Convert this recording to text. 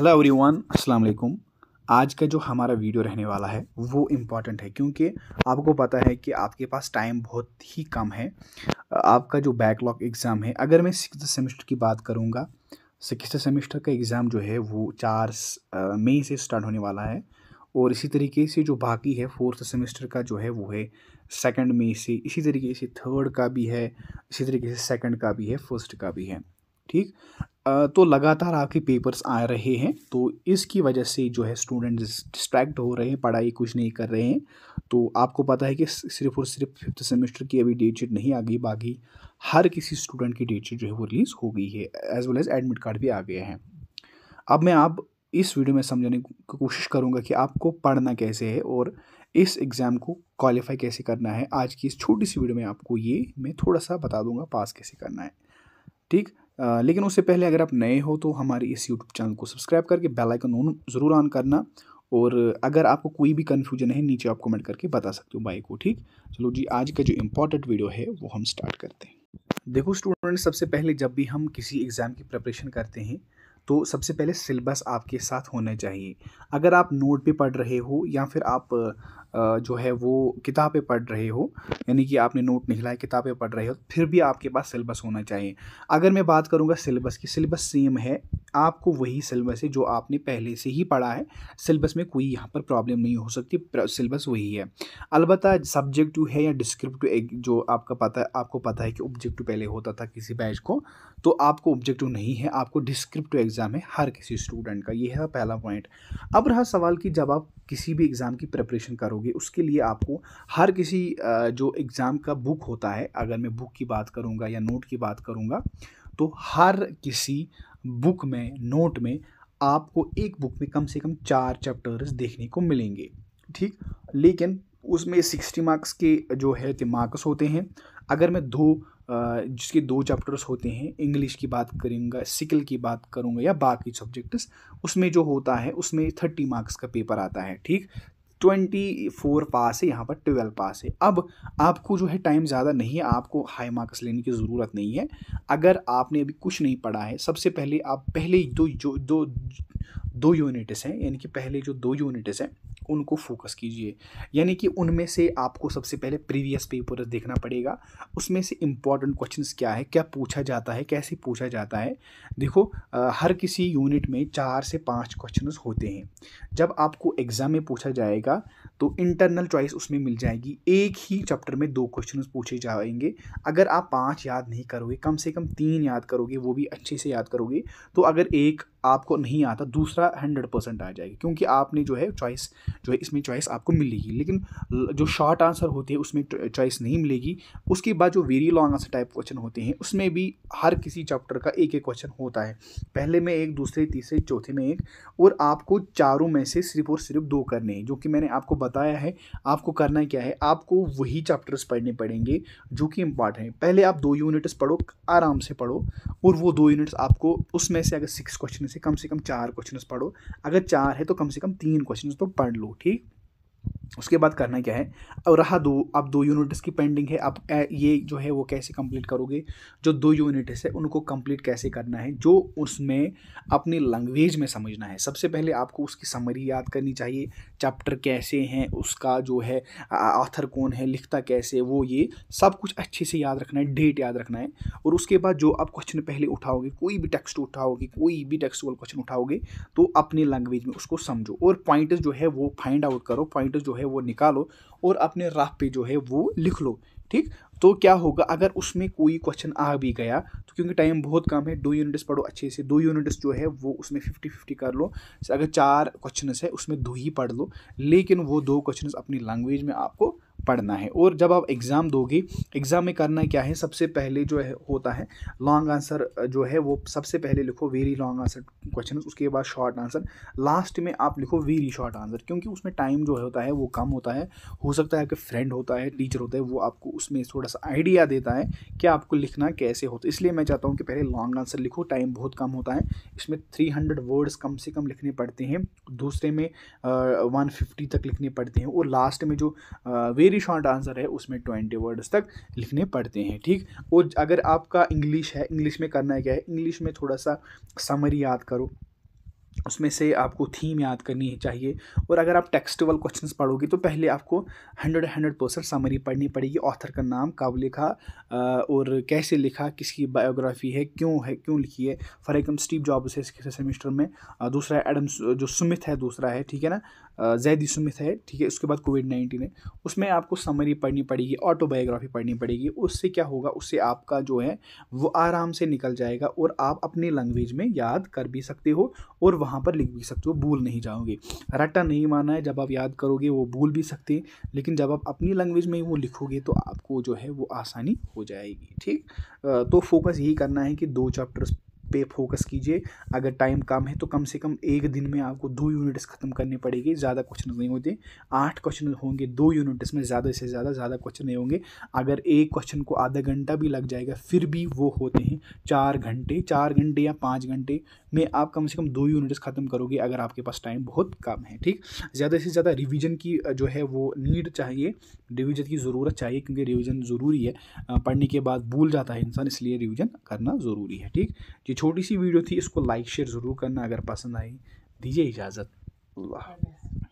hello everyone अस्सलाम वालेकुम आज का जो हमारा वीडियो रहने वाला है वो इम्पॉर्टेंट है क्योंकि आपको पता है कि आपके पास टाइम बहुत ही कम है आपका जो बैकलॉग एग्ज़ाम है अगर मैं सिक्स सेमेस्टर की बात करूँगा सिक्स सेमेस्टर का एग्ज़ाम जो है वो चार मई से स्टार्ट होने वाला है और इसी तरीके से जो बाकी है फोर्थ सेमेस्टर का जो है वो है सेकेंड मई से इसी तरीके से थर्ड का भी है इसी तरीके से सेकेंड का भी है फर्स्ट का भी है ठीक तो लगातार आपके पेपर्स आ रहे हैं तो इसकी वजह से जो है स्टूडेंट्स डिस्ट्रैक्ट हो रहे हैं पढ़ाई कुछ नहीं कर रहे हैं तो आपको पता है कि सिर्फ और सिर्फ फिफ्थ सेमेस्टर की अभी डेट शीट नहीं आ गई बाकी हर किसी स्टूडेंट की डेट शीट जो है वो रिलीज़ हो गई है as well as admit card भी आ गया है अब मैं आप इस वीडियो में समझाने की कोशिश करूँगा कि आपको पढ़ना कैसे है और इस एग्ज़ाम को क्वालिफाई कैसे करना है आज की इस छोटी सी वीडियो में आपको ये मैं थोड़ा सा बता दूंगा पास कैसे करना है ठीक लेकिन उससे पहले अगर आप नए हो तो हमारे इस यूट्यूब चैनल को सब्सक्राइब करके बेल आइकन ऑन ज़रूर ऑन करना और अगर आपको कोई भी कन्फ्यूजन है नीचे आप कमेंट करके बता सकते हो बाई को ठीक चलो जी आज का जो इम्पोर्टेंट वीडियो है वो हम स्टार्ट करते हैं देखो स्टूडेंट सबसे पहले जब भी हम किसी एग्ज़ाम की प्रिपरेशन करते हैं तो सबसे पहले सिलेबस आपके साथ होना चाहिए अगर आप नोट पे पढ़ रहे हो या फिर आप जो है वो किताबें पढ़ रहे हो यानी कि आपने नोट निकला है किताबें पढ़ रहे हो तो फिर भी आपके पास सिलेबस होना चाहिए अगर मैं बात करूँगा सिलेबस की सिलेबस सेम है आपको वही सिलेबस है जो आपने पहले से ही पढ़ा है सिलेबस में कोई यहाँ पर प्रॉब्लम नहीं हो सकती सिलेबस वही है अलबत् सब्जेक्टिव है या डिस्क्रिप्टिव जो आपका पता आपको पता है कि ऑब्जेक्टिव पहले होता था किसी बैच को तो आपको ऑब्जेक्टिव नहीं है आपको डिस्क्रिप्टिव एग्ज़ाम है हर किसी स्टूडेंट का ये है पहला पॉइंट अब रहा सवाल कि जब आप किसी भी एग्ज़ाम की प्रिपरेशन करोगे उसके लिए आपको हर किसी जो एग्ज़ाम का बुक होता है अगर मैं बुक की बात करूँगा या नोट की बात करूँगा तो हर किसी बुक में नोट में आपको एक बुक में कम से कम चार चैप्टर्स देखने को मिलेंगे ठीक लेकिन उसमें सिक्सटी मार्क्स के जो है थे मार्क्स होते हैं अगर मैं दो जिसके दो चैप्टर्स होते हैं इंग्लिश की बात करूँगा सिकल की बात करूँगा या बाकी सब्जेक्ट्स उसमें जो होता है उसमें थर्टी मार्क्स का पेपर आता है ठीक ट्वेंटी फोर पास है यहाँ पर ट्वेल्व पास है अब आपको जो है टाइम ज़्यादा नहीं है आपको हाई मार्क्स लेने की ज़रूरत नहीं है अगर आपने अभी कुछ नहीं पढ़ा है सबसे पहले आप पहले दो जो दो दो यूनिट्स हैं यानी कि पहले जो दो यूनिट्स हैं उनको फोकस कीजिए यानी कि उनमें से आपको सबसे पहले प्रीवियस पेपर देखना पड़ेगा उसमें से इम्पॉर्टेंट क्वेश्चन क्या है क्या पूछा जाता है कैसे पूछा जाता है देखो आ, हर किसी यूनिट में चार से पाँच क्वेश्चन होते हैं जब आपको एग्ज़ाम में पूछा जाएगा तो इंटरनल चॉइस उसमें मिल जाएगी एक ही चैप्टर में दो क्वेश्चन पूछे जाएंगे अगर आप पाँच याद नहीं करोगे कम से कम तीन याद करोगे वो भी अच्छे से याद करोगे तो अगर एक आपको नहीं आता दूसरा हंड्रेड परसेंट आ जाएगा क्योंकि आपने जो है चॉइस जो है इसमें चॉइस आपको मिलेगी लेकिन जो शॉर्ट आंसर होते हैं उसमें चॉइस नहीं मिलेगी उसके बाद जो very long answer type question होते हैं उसमें भी हर किसी चैप्टर का एक एक क्वेश्चन होता है पहले में एक दूसरे तीसरे चौथे में एक और आपको चारों में से सिर्फ और सिर्फ दो करने हैं जो कि मैंने आपको बताया है आपको करना क्या है आपको वही चैप्टर्स पढ़ने पड़ेंगे जो कि इम्पॉर्टेंट है पहले आप दो यूनिट्स पढ़ो आराम से पढ़ो और वो दो यूनिट्स आपको उसमें से अगर सिक्स क्वेश्चन से कम से कम चार क्वेश्चन पढ़ो अगर चार है तो कम से कम तीन क्वेश्चन तो पढ़ लो ठीक उसके बाद करना क्या है अब रहा दो अब दो यूनिट्स की पेंडिंग है अब ये जो है वो कैसे कंप्लीट करोगे जो दो यूनिट्स है उनको कंप्लीट कैसे करना है जो उसमें अपनी लैंग्वेज में समझना है सबसे पहले आपको उसकी समरी याद करनी चाहिए चैप्टर कैसे हैं उसका जो है ऑथर कौन है लिखता कैसे वो ये सब कुछ अच्छे से याद रखना है डेट याद रखना है और उसके बाद जो आप क्वेश्चन पहले उठाओगे कोई भी टेक्स्ट उठाओगे कोई भी टेक्सुअल क्वेश्चन उठाओगे तो अपनी लैंग्वेज में उसको समझो और पॉइंट्स जो है वो फाइंड आउट करो पॉइंट्स जो है है वो निकालो और अपने राह पे जो है वो लिख लो ठीक तो क्या होगा अगर उसमें कोई क्वेश्चन आ भी गया तो क्योंकि टाइम बहुत कम है दो यूनिट्स पढ़ो अच्छे से दो यूनिट्स जो है वो उसमें फिफ्टी फिफ्टी कर लो अगर चार क्वेश्चन है उसमें दो ही पढ़ लो लेकिन वो दो क्वेश्चन अपनी लैंग्वेज में आपको पढ़ना है और जब आप एग्ज़ाम दोगे एग्ज़ाम में करना क्या है सबसे पहले जो है होता है लॉन्ग आंसर जो है वो सबसे पहले लिखो वेरी लॉन्ग आंसर क्वेश्चन उसके बाद शॉर्ट आंसर लास्ट में आप लिखो वेरी शॉर्ट आंसर क्योंकि उसमें टाइम जो होता है वो कम होता है हो सकता है आपके फ्रेंड होता है टीचर होता है वो आपको उसमें थोड़ा सा आइडिया देता है कि आपको लिखना कैसे होता है इसलिए मैं चाहता हूँ कि पहले लॉन्ग आंसर लिखो टाइम बहुत कम होता है इसमें थ्री हंड्रेड वर्ड्स कम से कम लिखने पड़ते हैं दूसरे में वन फिफ्टी तक लिखने पड़ते हैं और लास्ट में जो वेरी वेरी शॉर्ट आंसर है उसमें ट्वेंटी वर्ड्स तक लिखने पड़ते हैं ठीक और अगर आपका इंग्लिश है इंग्लिश में करना क्या है इंग्लिश में थोड़ा सा समरी याद करो उसमें से आपको थीम याद करनी चाहिए और अगर आप टेक्स्टुअल क्वेश्चंस पढ़ोगे तो पहले आपको हंड्रेड हंड्रेड परसेंट समरी पढ़नी पड़ेगी ऑथर का नाम कब लिखा और कैसे लिखा किसकी बायोग्राफी है क्यों है क्यों लिखी है फॉर एग्जाम्पल स्टीव जॉब्स है इसके सेमेस्टर में दूसरा एडम जो सुमिथ है दूसरा है ठीक है ना जैद इसमित है ठीक है उसके बाद कोविड नाइन्टीन है उसमें आपको समरी पढ़नी पड़ेगी ऑटोबायोग्राफी पढ़नी पड़ेगी उससे क्या होगा उससे आपका जो है वो आराम से निकल जाएगा और आप अपनी लैंग्वेज में याद कर भी सकते हो और वहाँ पर लिख भी सकते हो भूल नहीं जाओगे रट्टा नहीं माना है जब आप याद करोगे वो भूल भी सकते हैं लेकिन जब आप अपनी लैंग्वेज में वो लिखोगे तो आपको जो है वो आसानी हो जाएगी ठीक तो फोकस यही करना है कि दो चैप्टर्स पे फोकस कीजिए अगर टाइम कम है तो कम से कम एक दिन में आपको दो यूनिट्स ख़त्म करने पड़ेगी ज़्यादा क्वेश्चन नहीं होते आठ क्वेश्चन होंगे दो यूनिट्स में ज़्यादा से ज़्यादा ज़्यादा क्वेश्चन नहीं होंगे अगर एक क्वेश्चन को आधा घंटा भी लग जाएगा फिर भी वो होते हैं चार घंटे चार घंटे या पाँच घंटे में आप कम से कम दो यूनिट्स ख़त्म करोगे अगर आपके पास टाइम बहुत कम है ठीक ज़्यादा से ज़्यादा रिविज़न की जो है वो नीड चाहिए रिविज़न की ज़रूरत चाहिए क्योंकि रिविज़न ज़रूरी है पढ़ने के बाद भूल जाता है इंसान इसलिए रिविज़न करना ज़रूरी है ठीक जी छोटी सी वीडियो थी इसको लाइक शेयर ज़रूर करना अगर पसंद आई दीजिए इजाज़त अल्लाह